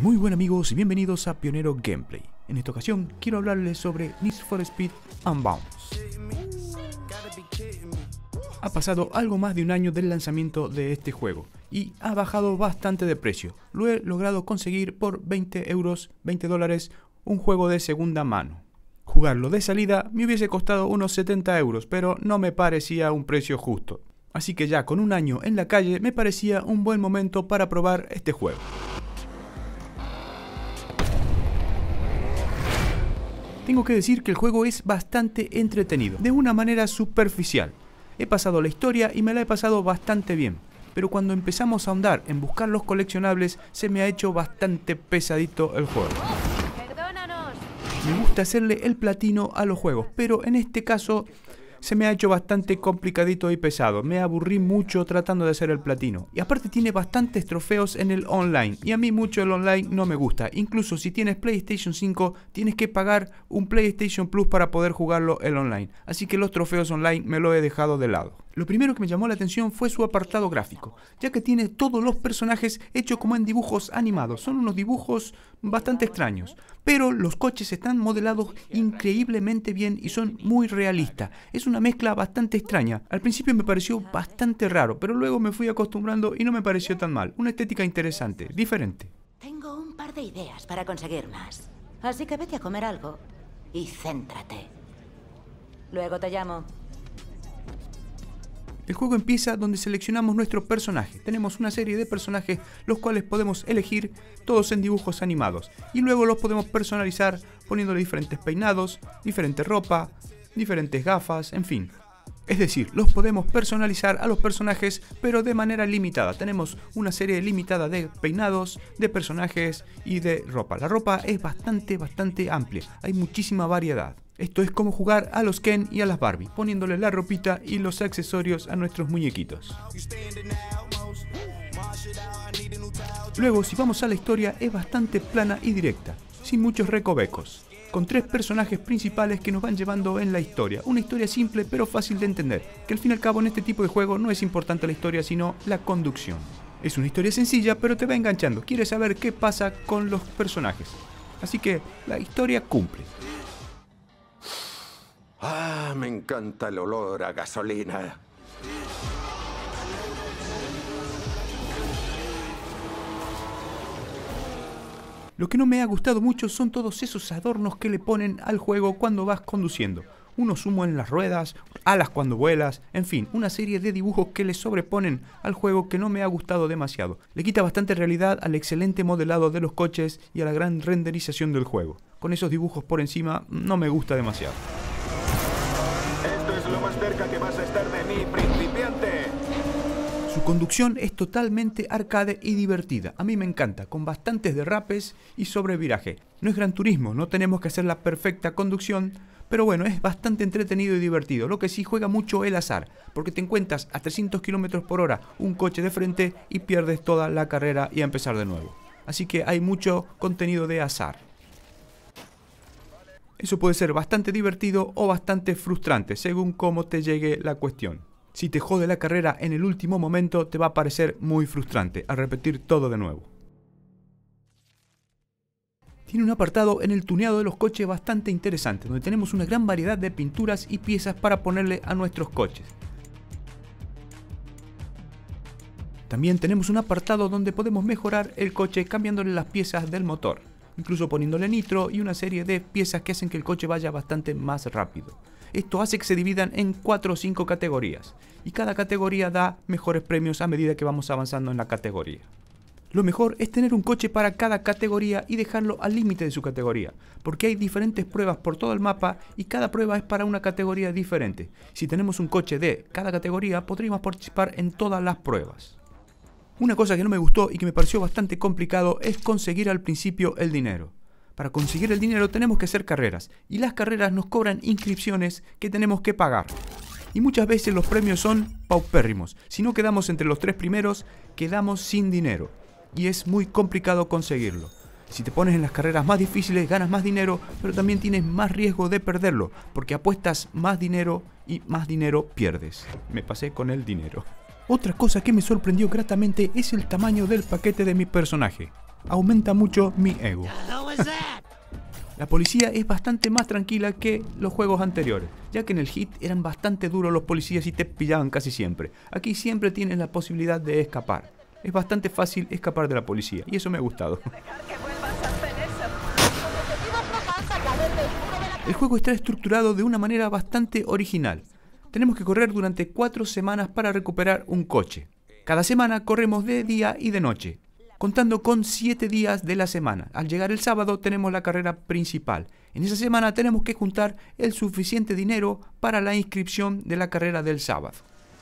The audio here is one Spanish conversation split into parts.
Muy buen amigos y bienvenidos a Pionero Gameplay. En esta ocasión quiero hablarles sobre Need for Speed Unbound. Ha pasado algo más de un año del lanzamiento de este juego y ha bajado bastante de precio. Lo he logrado conseguir por 20 euros, 20 dólares, un juego de segunda mano. Jugarlo de salida me hubiese costado unos 70 euros, pero no me parecía un precio justo. Así que ya con un año en la calle me parecía un buen momento para probar este juego. tengo que decir que el juego es bastante entretenido, de una manera superficial. He pasado la historia y me la he pasado bastante bien, pero cuando empezamos a ahondar en buscar los coleccionables se me ha hecho bastante pesadito el juego. Me gusta hacerle el platino a los juegos, pero en este caso se me ha hecho bastante complicadito y pesado. Me aburrí mucho tratando de hacer el platino. Y aparte tiene bastantes trofeos en el online. Y a mí mucho el online no me gusta. Incluso si tienes PlayStation 5, tienes que pagar un PlayStation Plus para poder jugarlo el online. Así que los trofeos online me lo he dejado de lado. Lo primero que me llamó la atención fue su apartado gráfico, ya que tiene todos los personajes hechos como en dibujos animados. Son unos dibujos bastante extraños, pero los coches están modelados increíblemente bien y son muy realistas. Es una mezcla bastante extraña. Al principio me pareció bastante raro, pero luego me fui acostumbrando y no me pareció tan mal. Una estética interesante, diferente. Tengo un par de ideas para conseguir más. Así que vete a comer algo y céntrate. Luego te llamo. El juego empieza donde seleccionamos nuestro personaje. Tenemos una serie de personajes los cuales podemos elegir todos en dibujos animados y luego los podemos personalizar poniéndole diferentes peinados, diferente ropa, diferentes gafas, en fin. Es decir, los podemos personalizar a los personajes pero de manera limitada. Tenemos una serie limitada de peinados, de personajes y de ropa. La ropa es bastante, bastante amplia. Hay muchísima variedad. Esto es como jugar a los Ken y a las Barbie, poniéndole la ropita y los accesorios a nuestros muñequitos. Luego, si vamos a la historia, es bastante plana y directa, sin muchos recovecos, con tres personajes principales que nos van llevando en la historia. Una historia simple pero fácil de entender, que al fin y al cabo en este tipo de juego no es importante la historia sino la conducción. Es una historia sencilla pero te va enganchando, quieres saber qué pasa con los personajes. Así que la historia cumple. Ah, me encanta el olor a gasolina. Lo que no me ha gustado mucho son todos esos adornos que le ponen al juego cuando vas conduciendo. Unos humos en las ruedas, alas cuando vuelas, en fin, una serie de dibujos que le sobreponen al juego que no me ha gustado demasiado. Le quita bastante realidad al excelente modelado de los coches y a la gran renderización del juego. Con esos dibujos por encima no me gusta demasiado que vas a estar de principiante. Su conducción es totalmente arcade y divertida. A mí me encanta, con bastantes derrapes y sobreviraje. No es gran turismo, no tenemos que hacer la perfecta conducción, pero bueno, es bastante entretenido y divertido. Lo que sí juega mucho el azar, porque te encuentras a 300 km por hora un coche de frente y pierdes toda la carrera y a empezar de nuevo. Así que hay mucho contenido de azar. Eso puede ser bastante divertido o bastante frustrante, según cómo te llegue la cuestión. Si te jode la carrera en el último momento, te va a parecer muy frustrante a repetir todo de nuevo. Tiene un apartado en el tuneado de los coches bastante interesante, donde tenemos una gran variedad de pinturas y piezas para ponerle a nuestros coches. También tenemos un apartado donde podemos mejorar el coche cambiándole las piezas del motor incluso poniéndole nitro y una serie de piezas que hacen que el coche vaya bastante más rápido. Esto hace que se dividan en 4 o 5 categorías, y cada categoría da mejores premios a medida que vamos avanzando en la categoría. Lo mejor es tener un coche para cada categoría y dejarlo al límite de su categoría, porque hay diferentes pruebas por todo el mapa y cada prueba es para una categoría diferente. Si tenemos un coche de cada categoría, podríamos participar en todas las pruebas. Una cosa que no me gustó y que me pareció bastante complicado es conseguir al principio el dinero. Para conseguir el dinero tenemos que hacer carreras y las carreras nos cobran inscripciones que tenemos que pagar. Y muchas veces los premios son paupérrimos. Si no quedamos entre los tres primeros, quedamos sin dinero. Y es muy complicado conseguirlo. Si te pones en las carreras más difíciles, ganas más dinero, pero también tienes más riesgo de perderlo, porque apuestas más dinero y más dinero pierdes. Me pasé con el dinero. Otra cosa que me sorprendió gratamente es el tamaño del paquete de mi personaje. Aumenta mucho mi ego. La policía es bastante más tranquila que los juegos anteriores, ya que en el hit eran bastante duros los policías y te pillaban casi siempre. Aquí siempre tienes la posibilidad de escapar. Es bastante fácil escapar de la policía y eso me ha gustado. El juego está estructurado de una manera bastante original tenemos que correr durante cuatro semanas para recuperar un coche. Cada semana corremos de día y de noche, contando con siete días de la semana. Al llegar el sábado tenemos la carrera principal. En esa semana tenemos que juntar el suficiente dinero para la inscripción de la carrera del sábado.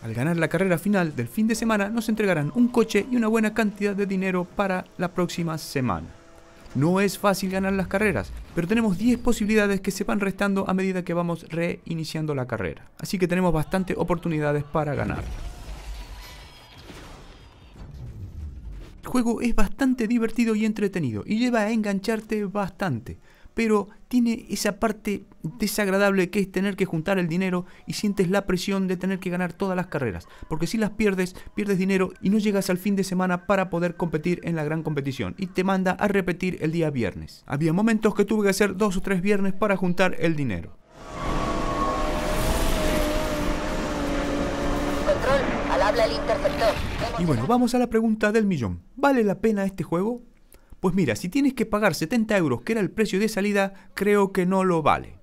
Al ganar la carrera final del fin de semana nos entregarán un coche y una buena cantidad de dinero para la próxima semana. No es fácil ganar las carreras, pero tenemos 10 posibilidades que se van restando a medida que vamos reiniciando la carrera. Así que tenemos bastantes oportunidades para ganar. El juego es bastante divertido y entretenido y lleva a engancharte bastante pero tiene esa parte desagradable que es tener que juntar el dinero y sientes la presión de tener que ganar todas las carreras, porque si las pierdes, pierdes dinero y no llegas al fin de semana para poder competir en la gran competición y te manda a repetir el día viernes. Había momentos que tuve que hacer dos o tres viernes para juntar el dinero. Y bueno, vamos a la pregunta del millón. ¿Vale la pena este juego? Pues mira, si tienes que pagar 70 euros, que era el precio de salida, creo que no lo vale.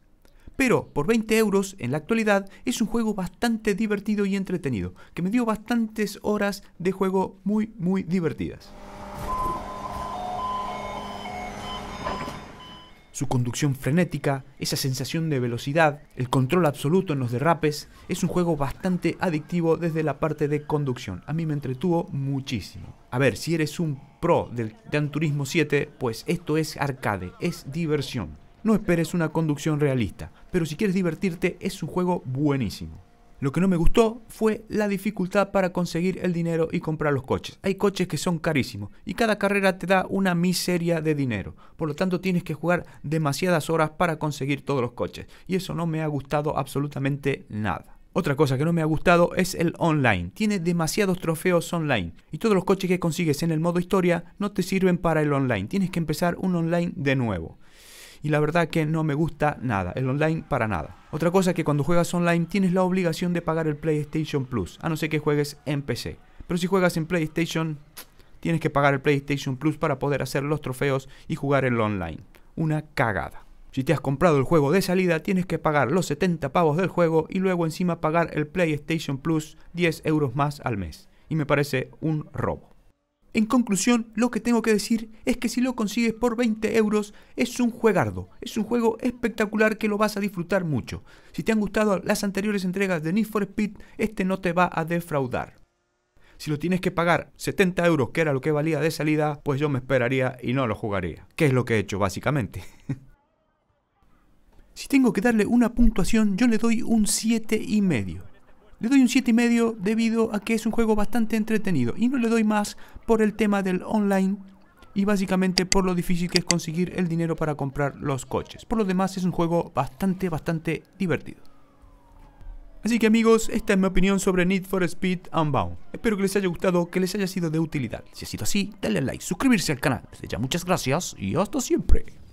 Pero por 20 euros en la actualidad es un juego bastante divertido y entretenido, que me dio bastantes horas de juego muy muy divertidas. Su conducción frenética, esa sensación de velocidad, el control absoluto en los derrapes, es un juego bastante adictivo desde la parte de conducción. A mí me entretuvo muchísimo. A ver, si eres un pro del Gran Turismo 7, pues esto es arcade, es diversión. No esperes una conducción realista, pero si quieres divertirte es un juego buenísimo. Lo que no me gustó fue la dificultad para conseguir el dinero y comprar los coches. Hay coches que son carísimos y cada carrera te da una miseria de dinero. Por lo tanto tienes que jugar demasiadas horas para conseguir todos los coches. Y eso no me ha gustado absolutamente nada. Otra cosa que no me ha gustado es el online. Tiene demasiados trofeos online y todos los coches que consigues en el modo historia no te sirven para el online. Tienes que empezar un online de nuevo y la verdad que no me gusta nada, el online para nada. Otra cosa es que cuando juegas online tienes la obligación de pagar el PlayStation Plus, a no ser que juegues en PC. Pero si juegas en PlayStation, tienes que pagar el PlayStation Plus para poder hacer los trofeos y jugar el online. Una cagada. Si te has comprado el juego de salida, tienes que pagar los 70 pavos del juego y luego encima pagar el PlayStation Plus 10 euros más al mes. Y me parece un robo. En conclusión, lo que tengo que decir es que si lo consigues por 20 euros, es un juegardo, es un juego espectacular que lo vas a disfrutar mucho. Si te han gustado las anteriores entregas de Need for Speed, este no te va a defraudar. Si lo tienes que pagar 70 euros, que era lo que valía de salida, pues yo me esperaría y no lo jugaría. Que es lo que he hecho básicamente. si tengo que darle una puntuación, yo le doy un 7,5. Le doy un 7,5 debido a que es un juego bastante entretenido y no le doy más por el tema del online y básicamente por lo difícil que es conseguir el dinero para comprar los coches. Por lo demás es un juego bastante, bastante divertido. Así que amigos, esta es mi opinión sobre Need for Speed Unbound. Espero que les haya gustado, que les haya sido de utilidad. Si ha sido así, dale like, suscribirse al canal. Desde ya muchas gracias y hasta siempre.